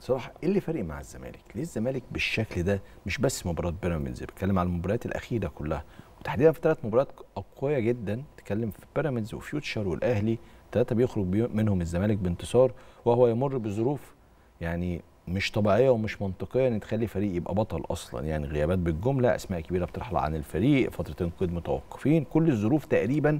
صراحه ايه اللي فارق مع الزمالك؟ ليه الزمالك بالشكل ده مش بس مباراه بيراميدز بتكلم على المباريات الاخيره كلها وتحديدا في ثلاث مباريات أقوياء جدا تكلم في بيراميدز وفيوتشر والاهلي ثلاثه بيخرج منهم الزمالك بانتصار وهو يمر بظروف يعني مش طبيعيه ومش منطقيه ان تخلي فريق يبقى بطل اصلا يعني غيابات بالجمله اسماء كبيره بترحل عن الفريق فترتين قيد متوقفين كل الظروف تقريبا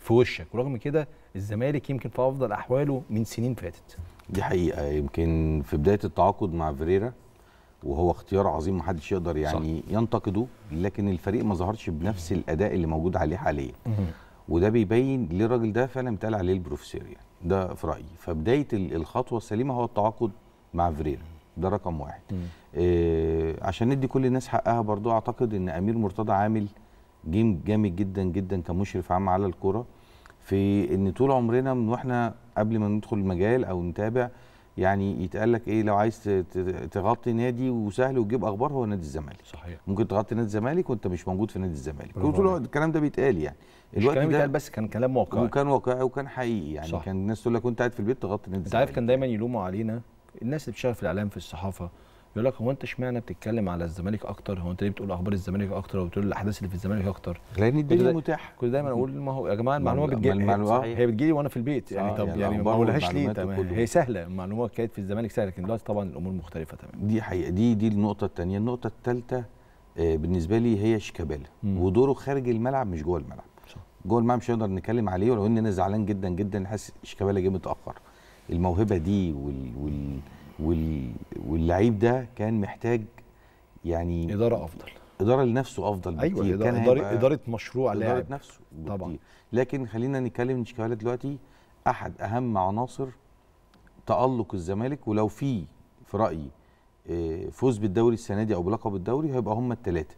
في وشك ورغم كده الزمالك يمكن في افضل احواله من سنين فاتت دي حقيقه يمكن في بدايه التعاقد مع فيريرا وهو اختيار عظيم محدش يقدر يعني صح. ينتقده لكن الفريق ما ظهرش بنفس الاداء اللي موجود عليه حاليا وده بيبين ليه الراجل ده فعلا بيتقال عليه البروفيسور يعني ده في رايي فبدايه الخطوه السليمه هو التعاقد مع فيريرا ده رقم واحد إيه عشان ندي كل الناس حقها برضو اعتقد ان امير مرتضى عامل جيم جامد جدا جدا كمشرف عام على الكره في ان طول عمرنا من واحنا قبل ما ندخل المجال او نتابع يعني يتقال لك ايه لو عايز تغطي نادي وسهل وتجيب اخبار هو نادي الزمالك صحيح ممكن تغطي نادي الزمالك وانت مش موجود في نادي الزمالك طول الكلام ده بيتقال يعني الوقت ده بيتقال بس كان كلام واقعي وكان واقعي وكان حقيقي يعني صح. كان الناس تقول لك وانت قاعد في البيت تغطي نادي الزمالك انت عارف كان دايما يلوموا علينا الناس اللي بتشتغل في الاعلام في الصحافه بيقول لك هو انت اشمعنى بتتكلم على الزمالك اكتر هو انت ليه بتقول اخبار الزمالك اكتر وبتقول الاحداث اللي في الزمالك اكتر لان الدنيا متاحه كنت دايما اقول ما هو يا جماعه المعلومه بتجي هي بتجيلي وانا في البيت يعني طب يعني, يعني ما اقولهاش ليه تمام هي سهله المعلومه كانت في الزمالك سهله لكن دلوقتي طبعا الامور مختلفه تماما دي حقيقه دي دي النقطه الثانيه النقطه الثالثه آه، بالنسبه لي هي شيكابالا ودوره خارج الملعب مش جوه الملعب جوه الملعب مش هنقدر نتكلم عليه ولو ان انا زعلان جدا جدا حاسس شيكابالا جه متاخر الموهبه دي وال, وال... واللعيب ده كان محتاج يعني اداره افضل اداره لنفسه افضل بكتير ايوه كان إدارة, اداره مشروع اداره لعب. نفسه بكتير. طبعا لكن خلينا نتكلم نشكالا دلوقتي احد اهم عناصر تالق الزمالك ولو في في رايي آه، فوز بالدوري السنه دي او بلقب الدوري هيبقى هم الثلاثه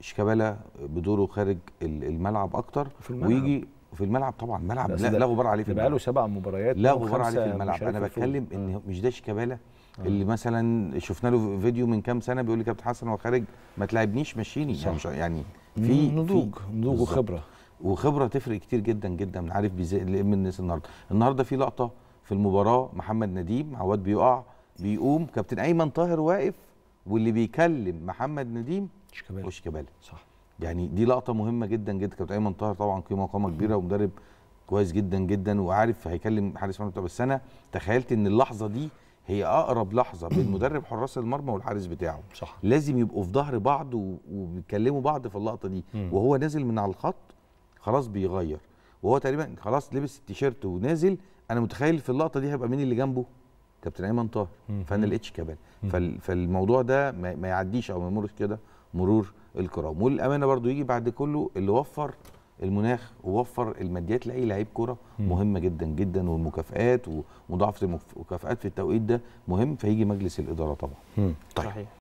شيكابالا بدوره خارج الملعب اكتر الملعب. ويجي وفي الملعب طبعا ملعب لا, لا غبار عليه في الملعب بقاله سبع مباريات لا غبار عليه في الملعب انا بتكلم ان مش ده شيكابالا آه. اللي مثلا شفنا له فيديو من كام سنه بيقول لي كابتن حسن هو خارج ما تلعبنيش مشيني صح. يعني مش يعني في نضوج نضوج وخبره وخبره تفرق كتير جدا جدا من عارف من الناس النهارده النهارده في لقطه في المباراه محمد نديم عواد بيقع بيقوم كابتن ايمن طاهر واقف واللي بيكلم محمد نديم شيكابالا وشيكابالا صح يعني دي لقطه مهمه جدا جدا كابتن ايمن طاهر طبعا قيمه وقامه كبيره ومدرب كويس جدا جدا وعارف هيكلم حارس المرمى بس انا تخيلت ان اللحظه دي هي اقرب لحظه بين مدرب حراس المرمى والحارس بتاعه صح. لازم يبقوا في ظهر بعض وبيتكلموا بعض في اللقطه دي وهو نازل من على الخط خلاص بيغير وهو تقريبا خلاص لبس التيشيرت ونازل انا متخيل في اللقطه دي هيبقى مين اللي جنبه كابتن ايمن طاهر فانا لقيتش كمان فالموضوع ده ما يعديش او ما يمرش كده مرور الكرام والامانه برضو يجي بعد كله اللي وفر المناخ ووفر الماديات لاي لعيب كره مهمه جدا جدا والمكافئات ومضاعفه المكافئات في التوقيت ده مهم فيجي مجلس الاداره طبعا طيب. صحيح